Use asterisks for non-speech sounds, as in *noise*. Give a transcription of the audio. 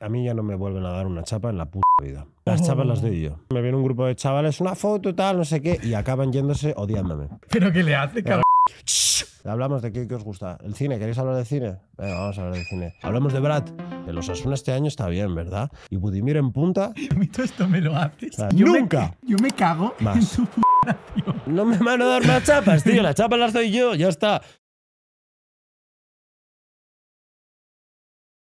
a mí ya no me vuelven a dar una chapa en la puta vida. Las chapas las doy yo. Me viene un grupo de chavales, una foto, tal, no sé qué, y acaban yéndose odiándome. ¿Pero qué le hace, cabrón? Hablamos de qué, que os gusta. ¿El cine? ¿Queréis hablar de cine? Venga, vamos a hablar de cine. Hablamos de Brad. El Osasuna este año está bien, ¿verdad? Y Budimir en punta. *laughs* A mí todo esto me lo haces. ¡Nunca! yo me cago Más. en tu No me van a dar más chapas, tío. Las chapas las doy yo, ya está.